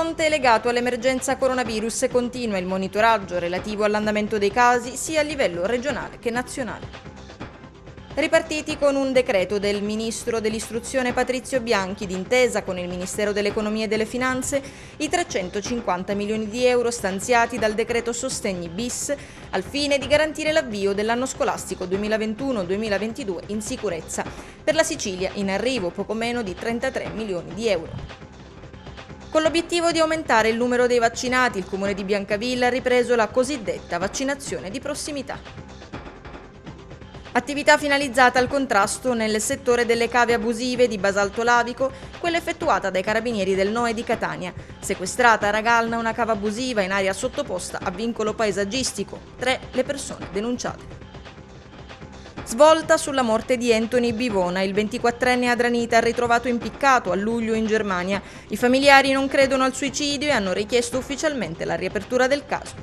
fronte legato all'emergenza coronavirus continua il monitoraggio relativo all'andamento dei casi sia a livello regionale che nazionale ripartiti con un decreto del Ministro dell'Istruzione Patrizio Bianchi d'intesa con il Ministero dell'Economia e delle Finanze i 350 milioni di euro stanziati dal decreto Sostegni bis al fine di garantire l'avvio dell'anno scolastico 2021-2022 in sicurezza. Per la Sicilia in arrivo poco meno di 33 milioni di euro. Con l'obiettivo di aumentare il numero dei vaccinati, il comune di Biancavilla ha ripreso la cosiddetta vaccinazione di prossimità. Attività finalizzata al contrasto nel settore delle cave abusive di basalto lavico, quella effettuata dai carabinieri del Noe di Catania. Sequestrata a Ragalna una cava abusiva in area sottoposta a vincolo paesaggistico. Tre le persone denunciate. Svolta sulla morte di Anthony Bivona, il 24enne adranita ritrovato impiccato a luglio in Germania. I familiari non credono al suicidio e hanno richiesto ufficialmente la riapertura del caso.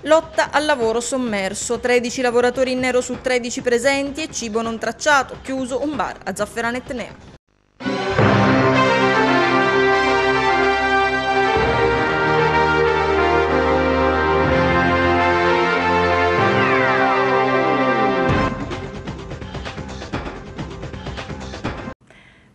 Lotta al lavoro sommerso, 13 lavoratori in nero su 13 presenti e cibo non tracciato, chiuso un bar a Zafferana Etnea.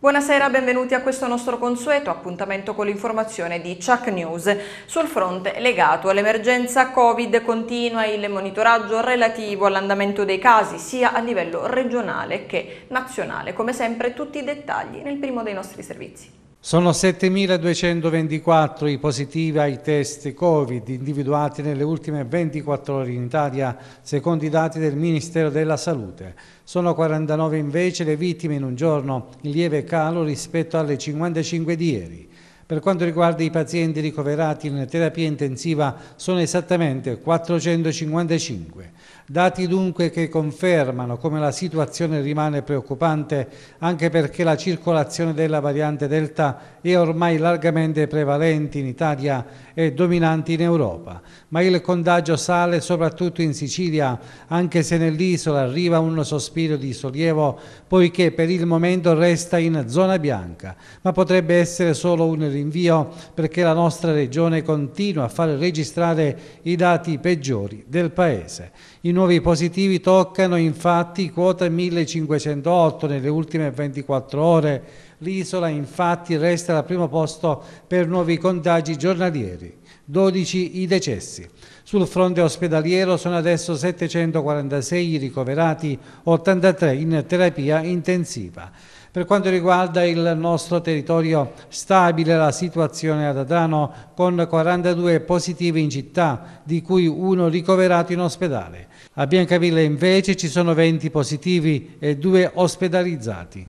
Buonasera, benvenuti a questo nostro consueto appuntamento con l'informazione di Chuck News. Sul fronte legato all'emergenza Covid continua il monitoraggio relativo all'andamento dei casi sia a livello regionale che nazionale. Come sempre tutti i dettagli nel primo dei nostri servizi. Sono 7.224 i positivi ai test Covid individuati nelle ultime 24 ore in Italia, secondo i dati del Ministero della Salute. Sono 49 invece le vittime in un giorno, in lieve calo rispetto alle 55 di ieri. Per quanto riguarda i pazienti ricoverati in terapia intensiva sono esattamente 455. Dati dunque che confermano come la situazione rimane preoccupante anche perché la circolazione della variante Delta è ormai largamente prevalente in Italia e dominanti in Europa. Ma il contagio sale soprattutto in Sicilia, anche se nell'isola arriva un sospiro di sollievo, poiché per il momento resta in zona bianca. Ma potrebbe essere solo un rinvio perché la nostra regione continua a far registrare i dati peggiori del Paese. I nuovi positivi toccano infatti quota 1508 nelle ultime 24 ore, L'isola infatti resta al primo posto per nuovi contagi giornalieri, 12 i decessi. Sul fronte ospedaliero sono adesso 746 i ricoverati, 83 in terapia intensiva. Per quanto riguarda il nostro territorio, stabile la situazione ad Adrano con 42 positivi in città, di cui uno ricoverato in ospedale. A Biancavilla invece ci sono 20 positivi e due ospedalizzati.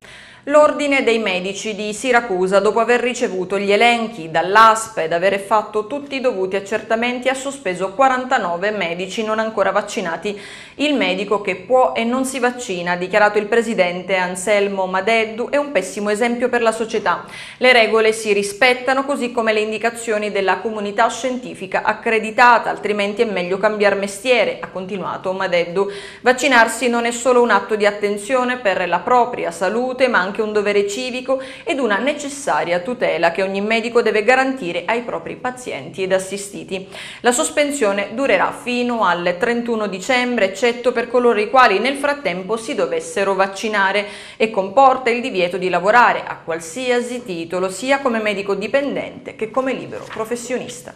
L'Ordine dei Medici di Siracusa, dopo aver ricevuto gli elenchi dall'ASP ed aver fatto tutti i dovuti accertamenti, ha sospeso 49 medici non ancora vaccinati. Il medico che può e non si vaccina, ha dichiarato il presidente Anselmo Madeddu, è un pessimo esempio per la società. Le regole si rispettano così come le indicazioni della comunità scientifica accreditata, altrimenti è meglio cambiare mestiere, ha continuato Madeddu. Vaccinarsi non è solo un atto di attenzione per la propria salute, ma anche anche un dovere civico ed una necessaria tutela che ogni medico deve garantire ai propri pazienti ed assistiti. La sospensione durerà fino al 31 dicembre, eccetto per coloro i quali nel frattempo si dovessero vaccinare e comporta il divieto di lavorare a qualsiasi titolo, sia come medico dipendente che come libero professionista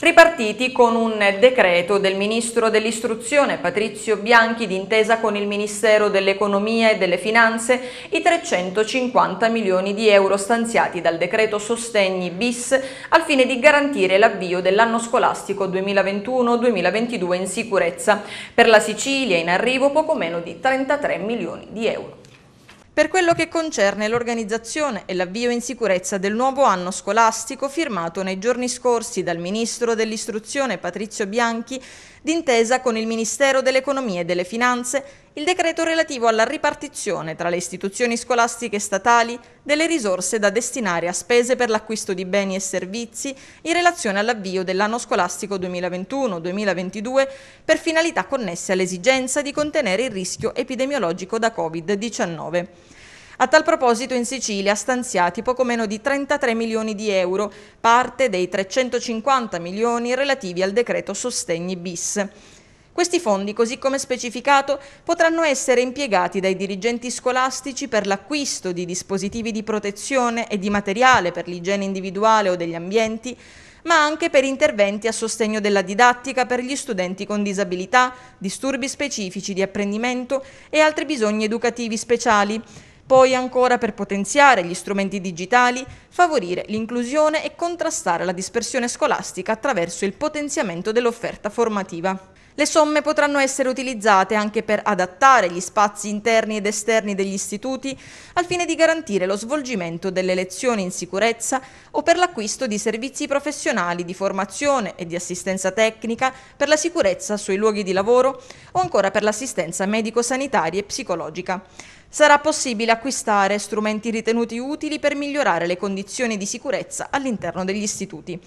ripartiti con un decreto del Ministro dell'Istruzione Patrizio Bianchi d'intesa con il Ministero dell'Economia e delle Finanze i 350 milioni di euro stanziati dal decreto Sostegni bis al fine di garantire l'avvio dell'anno scolastico 2021-2022 in sicurezza. Per la Sicilia in arrivo poco meno di 33 milioni di euro per quello che concerne l'organizzazione e l'avvio in sicurezza del nuovo anno scolastico firmato nei giorni scorsi dal Ministro dell'Istruzione Patrizio Bianchi d'intesa con il Ministero dell'Economia e delle Finanze, il decreto relativo alla ripartizione tra le istituzioni scolastiche statali delle risorse da destinare a spese per l'acquisto di beni e servizi in relazione all'avvio dell'anno scolastico 2021-2022 per finalità connesse all'esigenza di contenere il rischio epidemiologico da Covid-19. A tal proposito in Sicilia stanziati poco meno di 33 milioni di euro, parte dei 350 milioni relativi al decreto sostegni bis. Questi fondi, così come specificato, potranno essere impiegati dai dirigenti scolastici per l'acquisto di dispositivi di protezione e di materiale per l'igiene individuale o degli ambienti, ma anche per interventi a sostegno della didattica per gli studenti con disabilità, disturbi specifici di apprendimento e altri bisogni educativi speciali, poi ancora per potenziare gli strumenti digitali, favorire l'inclusione e contrastare la dispersione scolastica attraverso il potenziamento dell'offerta formativa. Le somme potranno essere utilizzate anche per adattare gli spazi interni ed esterni degli istituti al fine di garantire lo svolgimento delle lezioni in sicurezza o per l'acquisto di servizi professionali di formazione e di assistenza tecnica per la sicurezza sui luoghi di lavoro o ancora per l'assistenza medico-sanitaria e psicologica sarà possibile acquistare strumenti ritenuti utili per migliorare le condizioni di sicurezza all'interno degli istituti.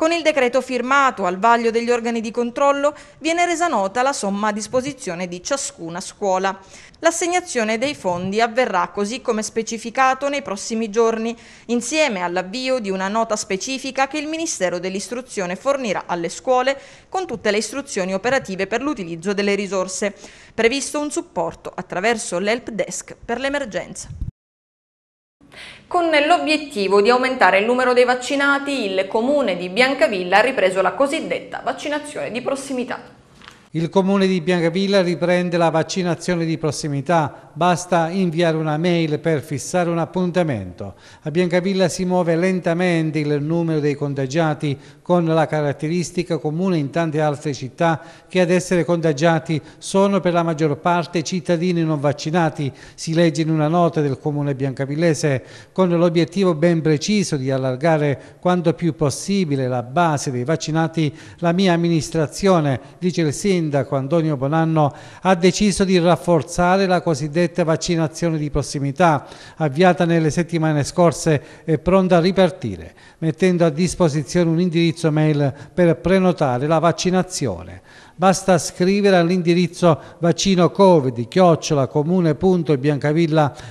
Con il decreto firmato al vaglio degli organi di controllo viene resa nota la somma a disposizione di ciascuna scuola. L'assegnazione dei fondi avverrà così come specificato nei prossimi giorni, insieme all'avvio di una nota specifica che il Ministero dell'Istruzione fornirà alle scuole con tutte le istruzioni operative per l'utilizzo delle risorse. Previsto un supporto attraverso l'help desk per l'emergenza. Con l'obiettivo di aumentare il numero dei vaccinati, il comune di Biancavilla ha ripreso la cosiddetta vaccinazione di prossimità. Il comune di Biancavilla riprende la vaccinazione di prossimità basta inviare una mail per fissare un appuntamento. A Biancavilla si muove lentamente il numero dei contagiati con la caratteristica comune in tante altre città che ad essere contagiati sono per la maggior parte cittadini non vaccinati, si legge in una nota del comune biancavillese, con l'obiettivo ben preciso di allargare quanto più possibile la base dei vaccinati, la mia amministrazione, dice il sindaco Antonio Bonanno, ha deciso di rafforzare la cosiddetta cosiddetta vaccinazione di prossimità, avviata nelle settimane scorse e pronta a ripartire, mettendo a disposizione un indirizzo mail per prenotare la vaccinazione. Basta scrivere all'indirizzo vaccino covid chiocciolacomunebiancavillait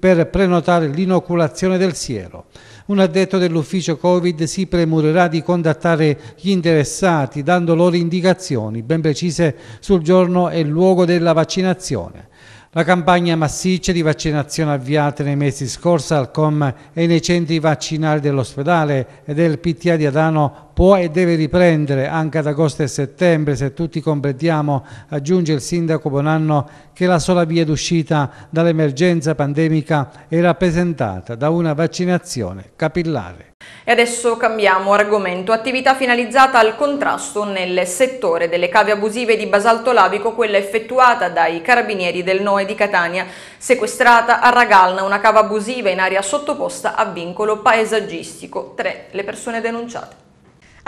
per prenotare l'inoculazione del siero. Un addetto dell'ufficio Covid si premurerà di contattare gli interessati dando loro indicazioni ben precise sul giorno e luogo della vaccinazione. La campagna massiccia di vaccinazione avviata nei mesi scorsi al COM e nei centri vaccinali dell'ospedale e del PTA di Adano può e deve riprendere anche ad agosto e settembre se tutti completiamo, aggiunge il sindaco Bonanno, che la sola via d'uscita dall'emergenza pandemica è rappresentata da una vaccinazione capillare. E adesso cambiamo argomento. Attività finalizzata al contrasto nel settore delle cave abusive di basalto lavico, quella effettuata dai carabinieri del Noe di Catania, sequestrata a Ragalna, una cava abusiva in area sottoposta a vincolo paesaggistico. Tre le persone denunciate.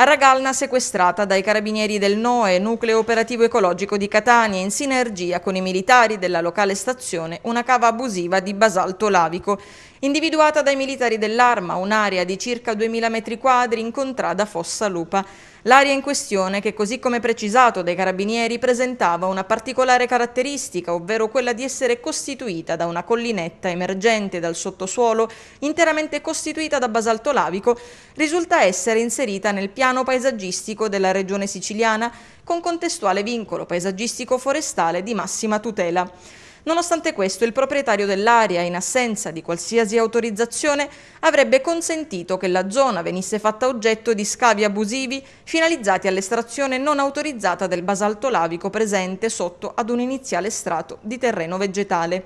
A Ragalna sequestrata dai carabinieri del NOE, nucleo operativo ecologico di Catania, in sinergia con i militari della locale stazione, una cava abusiva di basalto lavico, individuata dai militari dell'Arma, un'area di circa 2.000 metri quadri in contrada Fossa Lupa. L'area in questione, che così come precisato dai carabinieri, presentava una particolare caratteristica, ovvero quella di essere costituita da una collinetta emergente dal sottosuolo, interamente costituita da basalto lavico, risulta essere inserita nel piano paesaggistico della regione siciliana, con contestuale vincolo paesaggistico forestale di massima tutela. Nonostante questo, il proprietario dell'area, in assenza di qualsiasi autorizzazione, avrebbe consentito che la zona venisse fatta oggetto di scavi abusivi finalizzati all'estrazione non autorizzata del basalto lavico presente sotto ad un iniziale strato di terreno vegetale.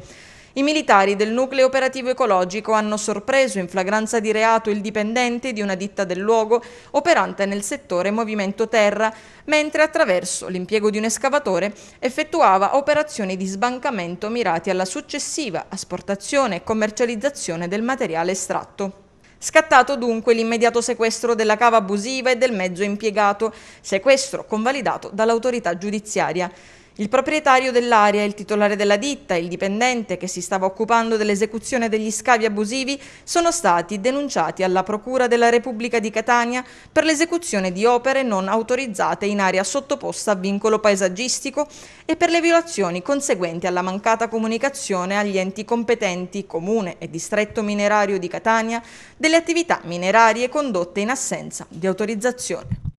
I militari del nucleo operativo ecologico hanno sorpreso in flagranza di reato il dipendente di una ditta del luogo operante nel settore movimento terra, mentre attraverso l'impiego di un escavatore effettuava operazioni di sbancamento mirati alla successiva asportazione e commercializzazione del materiale estratto. Scattato dunque l'immediato sequestro della cava abusiva e del mezzo impiegato, sequestro convalidato dall'autorità giudiziaria. Il proprietario dell'area, il titolare della ditta e il dipendente che si stava occupando dell'esecuzione degli scavi abusivi sono stati denunciati alla Procura della Repubblica di Catania per l'esecuzione di opere non autorizzate in area sottoposta a vincolo paesaggistico e per le violazioni conseguenti alla mancata comunicazione agli enti competenti, comune e distretto minerario di Catania, delle attività minerarie condotte in assenza di autorizzazione.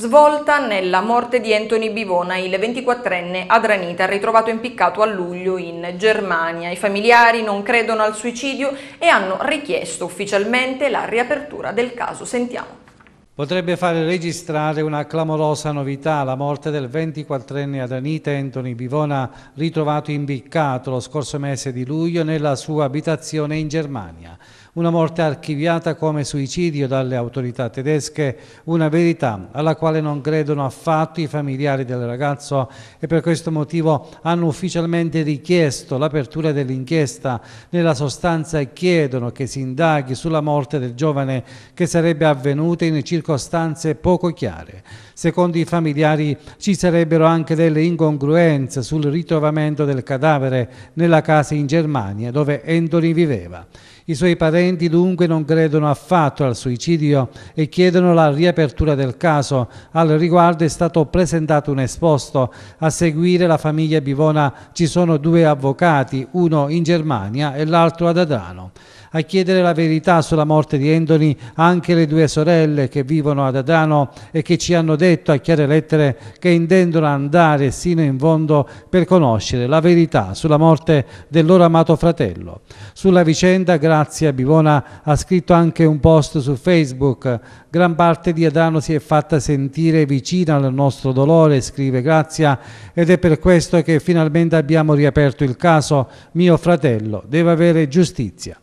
Svolta nella morte di Anthony Bivona, il 24enne adranita ritrovato impiccato a luglio in Germania. I familiari non credono al suicidio e hanno richiesto ufficialmente la riapertura del caso. Sentiamo. Potrebbe fare registrare una clamorosa novità, la morte del 24enne adanite Anthony Bivona, ritrovato imbiccato lo scorso mese di luglio nella sua abitazione in Germania una morte archiviata come suicidio dalle autorità tedesche, una verità alla quale non credono affatto i familiari del ragazzo e per questo motivo hanno ufficialmente richiesto l'apertura dell'inchiesta. Nella sostanza chiedono che si indaghi sulla morte del giovane che sarebbe avvenuta in circostanze poco chiare. Secondo i familiari ci sarebbero anche delle incongruenze sul ritrovamento del cadavere nella casa in Germania dove Endori viveva. I suoi parenti dunque non credono affatto al suicidio e chiedono la riapertura del caso. Al riguardo è stato presentato un esposto. A seguire la famiglia Bivona ci sono due avvocati, uno in Germania e l'altro ad Adrano. A chiedere la verità sulla morte di Anthony anche le due sorelle che vivono ad Adano e che ci hanno detto a chiare lettere che intendono andare sino in fondo per conoscere la verità sulla morte del loro amato fratello. Sulla vicenda Grazia Bivona ha scritto anche un post su Facebook. Gran parte di Adano si è fatta sentire vicina al nostro dolore, scrive Grazia, ed è per questo che finalmente abbiamo riaperto il caso. Mio fratello deve avere giustizia.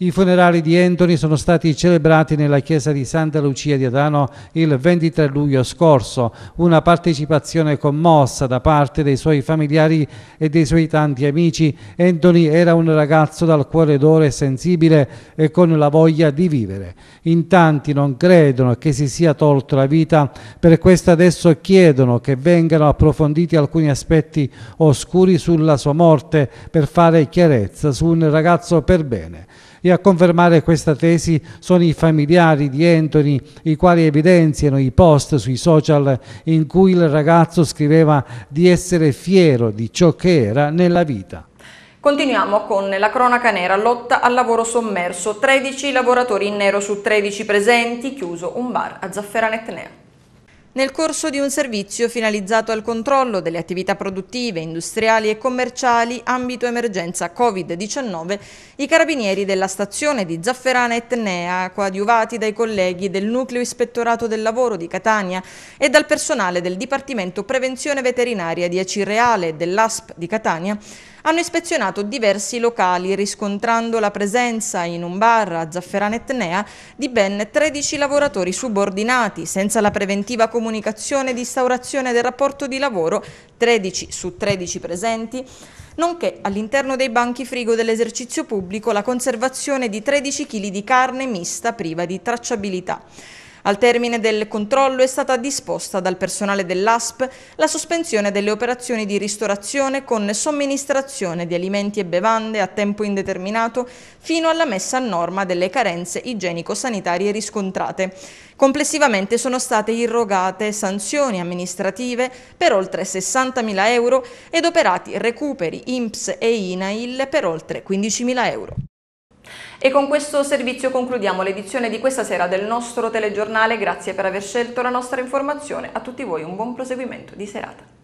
I funerali di Anthony sono stati celebrati nella chiesa di Santa Lucia di Adano il 23 luglio scorso, una partecipazione commossa da parte dei suoi familiari e dei suoi tanti amici. Anthony era un ragazzo dal cuore d'oro e sensibile e con la voglia di vivere. In tanti non credono che si sia tolto la vita, per questo adesso chiedono che vengano approfonditi alcuni aspetti oscuri sulla sua morte per fare chiarezza su un ragazzo per bene. E a confermare questa tesi sono i familiari di Anthony, i quali evidenziano i post sui social in cui il ragazzo scriveva di essere fiero di ciò che era nella vita. Continuiamo con la cronaca nera, lotta al lavoro sommerso, 13 lavoratori in nero su 13 presenti, chiuso un bar a Zafferanetnea. Nel corso di un servizio finalizzato al controllo delle attività produttive, industriali e commerciali ambito emergenza Covid-19, i carabinieri della stazione di Zafferana Etnea, coadiuvati dai colleghi del Nucleo Ispettorato del Lavoro di Catania e dal personale del Dipartimento Prevenzione Veterinaria di Acireale e dell'ASP di Catania, hanno ispezionato diversi locali riscontrando la presenza in un bar a Zafferana Etnea di ben 13 lavoratori subordinati senza la preventiva comunicazione di instaurazione del rapporto di lavoro 13 su 13 presenti nonché all'interno dei banchi frigo dell'esercizio pubblico la conservazione di 13 kg di carne mista priva di tracciabilità. Al termine del controllo è stata disposta dal personale dell'ASP la sospensione delle operazioni di ristorazione con somministrazione di alimenti e bevande a tempo indeterminato fino alla messa a norma delle carenze igienico-sanitarie riscontrate. Complessivamente sono state irrogate sanzioni amministrative per oltre 60.000 euro ed operati recuperi INPS e INAIL per oltre 15.000 euro. E con questo servizio concludiamo l'edizione di questa sera del nostro telegiornale. Grazie per aver scelto la nostra informazione. A tutti voi un buon proseguimento di serata.